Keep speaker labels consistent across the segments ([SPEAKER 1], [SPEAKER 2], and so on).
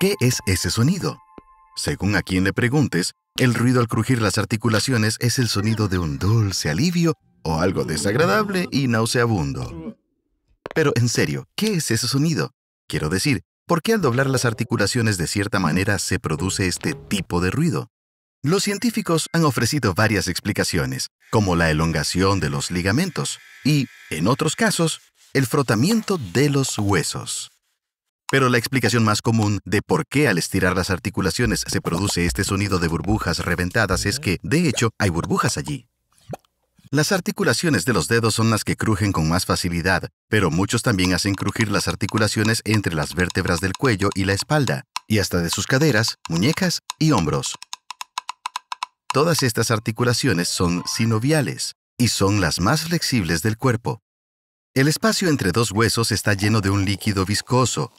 [SPEAKER 1] ¿Qué es ese sonido? Según a quien le preguntes, el ruido al crujir las articulaciones es el sonido de un dulce alivio o algo desagradable y nauseabundo. Pero en serio, ¿qué es ese sonido? Quiero decir, ¿por qué al doblar las articulaciones de cierta manera se produce este tipo de ruido? Los científicos han ofrecido varias explicaciones, como la elongación de los ligamentos y, en otros casos, el frotamiento de los huesos. Pero la explicación más común de por qué al estirar las articulaciones se produce este sonido de burbujas reventadas es que, de hecho, hay burbujas allí. Las articulaciones de los dedos son las que crujen con más facilidad, pero muchos también hacen crujir las articulaciones entre las vértebras del cuello y la espalda, y hasta de sus caderas, muñecas y hombros. Todas estas articulaciones son sinoviales y son las más flexibles del cuerpo. El espacio entre dos huesos está lleno de un líquido viscoso,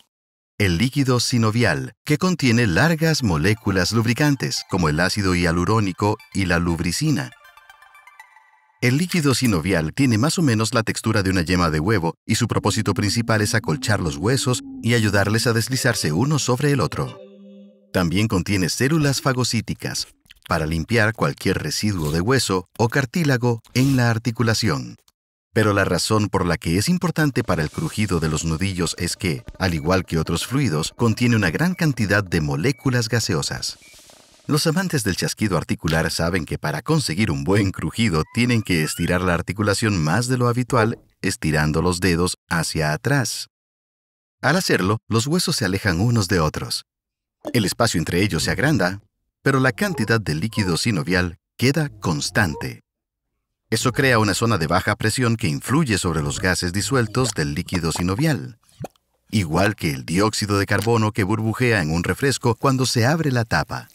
[SPEAKER 1] el líquido sinovial, que contiene largas moléculas lubricantes, como el ácido hialurónico y la lubricina. El líquido sinovial tiene más o menos la textura de una yema de huevo y su propósito principal es acolchar los huesos y ayudarles a deslizarse uno sobre el otro. También contiene células fagocíticas, para limpiar cualquier residuo de hueso o cartílago en la articulación. Pero la razón por la que es importante para el crujido de los nudillos es que, al igual que otros fluidos, contiene una gran cantidad de moléculas gaseosas. Los amantes del chasquido articular saben que para conseguir un buen crujido tienen que estirar la articulación más de lo habitual, estirando los dedos hacia atrás. Al hacerlo, los huesos se alejan unos de otros. El espacio entre ellos se agranda, pero la cantidad de líquido sinovial queda constante. Eso crea una zona de baja presión que influye sobre los gases disueltos del líquido sinovial, igual que el dióxido de carbono que burbujea en un refresco cuando se abre la tapa.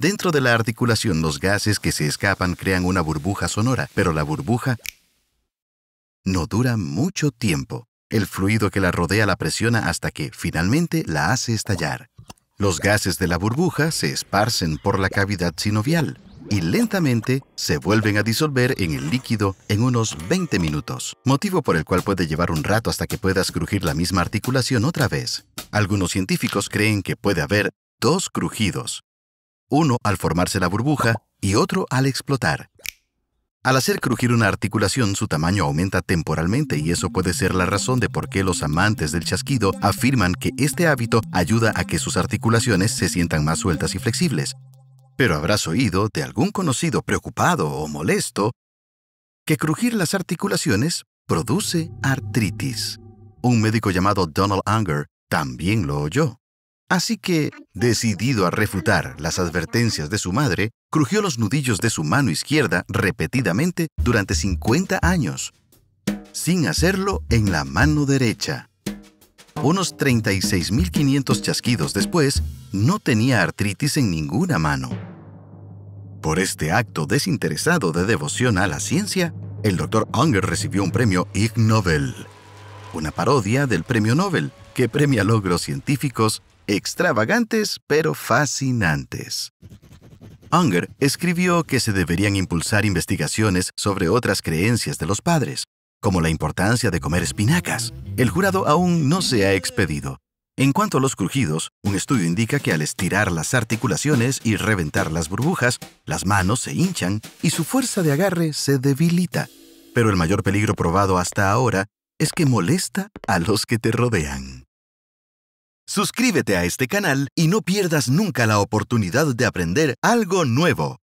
[SPEAKER 1] Dentro de la articulación los gases que se escapan crean una burbuja sonora, pero la burbuja no dura mucho tiempo. El fluido que la rodea la presiona hasta que, finalmente, la hace estallar. Los gases de la burbuja se esparcen por la cavidad sinovial, y lentamente se vuelven a disolver en el líquido en unos 20 minutos, motivo por el cual puede llevar un rato hasta que puedas crujir la misma articulación otra vez. Algunos científicos creen que puede haber dos crujidos, uno al formarse la burbuja y otro al explotar. Al hacer crujir una articulación, su tamaño aumenta temporalmente y eso puede ser la razón de por qué los amantes del chasquido afirman que este hábito ayuda a que sus articulaciones se sientan más sueltas y flexibles, pero habrás oído de algún conocido preocupado o molesto que crujir las articulaciones produce artritis. Un médico llamado Donald Anger también lo oyó. Así que, decidido a refutar las advertencias de su madre, crujió los nudillos de su mano izquierda repetidamente durante 50 años, sin hacerlo en la mano derecha. Unos 36.500 chasquidos después, no tenía artritis en ninguna mano. Por este acto desinteresado de devoción a la ciencia, el Dr. Unger recibió un premio Ig Nobel, una parodia del premio Nobel que premia logros científicos extravagantes pero fascinantes. Unger escribió que se deberían impulsar investigaciones sobre otras creencias de los padres, como la importancia de comer espinacas. El jurado aún no se ha expedido, en cuanto a los crujidos, un estudio indica que al estirar las articulaciones y reventar las burbujas, las manos se hinchan y su fuerza de agarre se debilita. Pero el mayor peligro probado hasta ahora es que molesta a los que te rodean. Suscríbete a este canal y no pierdas nunca la oportunidad de aprender algo nuevo.